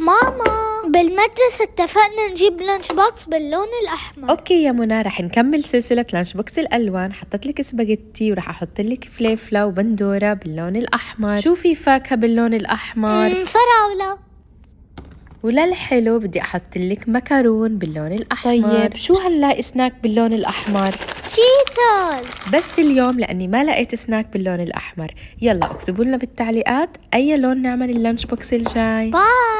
ماما بالمدرسة اتفقنا نجيب لانش بوكس باللون الأحمر أوكي يا منى رح نكمل سلسلة لانش بوكس الألوان حطت لك سباجيتي ورح أحط لك فليفلة وبندورة باللون الأحمر شو في فاكهة باللون الأحمر؟ فراولة وللحلو بدي أحط لك مكرون باللون الأحمر طيب شو هنلاقي سناك باللون الأحمر؟ تشيتوز بس اليوم لاني ما لقيت سناك باللون الاحمر يلا اكتبوا لنا بالتعليقات اي لون نعمل اللانش بوكس الجاي باي